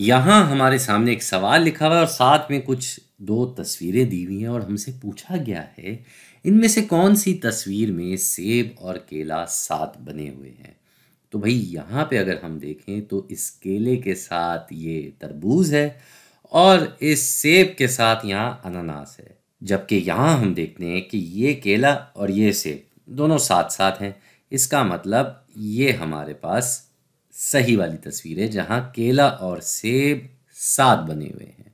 यहाँ हमारे सामने एक सवाल लिखा हुआ है और साथ में कुछ दो तस्वीरें दी हुई हैं और हमसे पूछा गया है इनमें से कौन सी तस्वीर में सेब और केला साथ बने हुए हैं तो भाई यहाँ पे अगर हम देखें तो इस केले के साथ ये तरबूज है और इस सेब के साथ यहाँ अनानास है जबकि यहाँ हम देखते हैं कि ये केला और ये सेब दोनों साथ साथ हैं इसका मतलब ये हमारे पास सही वाली तस्वीर है जहाँ केला और सेब साथ बने हुए हैं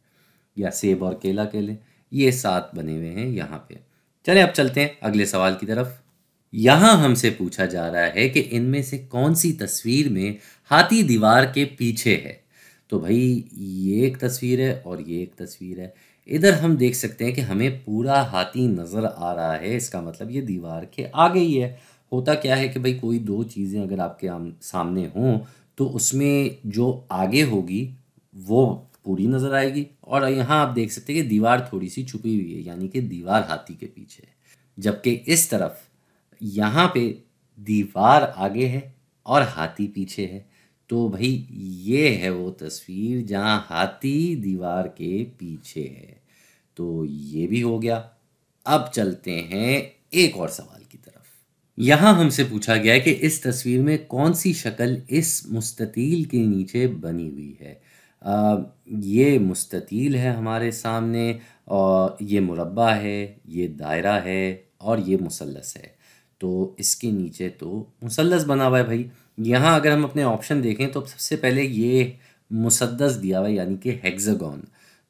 या सेब और केला केले ये साथ बने हुए हैं यहाँ पे चले अब चलते हैं अगले सवाल की तरफ यहाँ हमसे पूछा जा रहा है कि इनमें से कौन सी तस्वीर में हाथी दीवार के पीछे है तो भाई ये एक तस्वीर है और ये एक तस्वीर है इधर हम देख सकते हैं कि हमें पूरा हाथी नज़र आ रहा है इसका मतलब ये दीवार के आगे ही है होता क्या है कि भाई कोई दो चीज़ें अगर आपके सामने हों तो उसमें जो आगे होगी वो पूरी नज़र आएगी और यहाँ आप देख सकते हैं कि दीवार थोड़ी सी छुपी हुई है यानी कि दीवार हाथी के पीछे है जबकि इस तरफ यहाँ पे दीवार आगे है और हाथी पीछे है तो भाई ये है वो तस्वीर जहाँ हाथी दीवार के पीछे है तो ये भी हो गया अब चलते हैं एक और सवाल यहाँ हमसे पूछा गया है कि इस तस्वीर में कौन सी शक्ल इस मुस्ततील के नीचे बनी हुई है आ, ये मुस्ततील है हमारे सामने और ये मुरबा है ये दायरा है और ये मुसलस है तो इसके नीचे तो मुसलस बना हुआ है भाई यहाँ अगर हम अपने ऑप्शन देखें तो सबसे पहले ये मुसदस दिया हुआ है यानी कि हेक्सागोन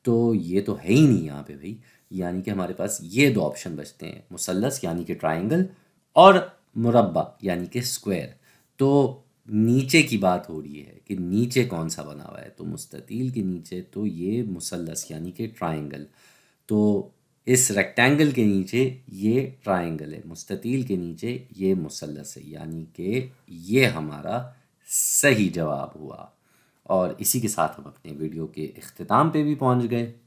तो ये तो है ही नहीं यहाँ पे भाई यानी कि हमारे पास ये दो ऑप्शन बचते हैं मुसलस यानी कि ट्राइंगल और मुरबा यानी कि स्क्वायर तो नीचे की बात हो रही है कि नीचे कौन सा बना हुआ है तो मुस्ततील के नीचे तो ये मुसलस यानी कि ट्राइंगल तो इस रेक्टेंगल के नीचे ये ट्राइंगल है मुस्ततील के नीचे ये मुसलस है यानी कि ये हमारा सही जवाब हुआ और इसी के साथ हम अपने वीडियो के अख्ताम पे भी पहुंच गए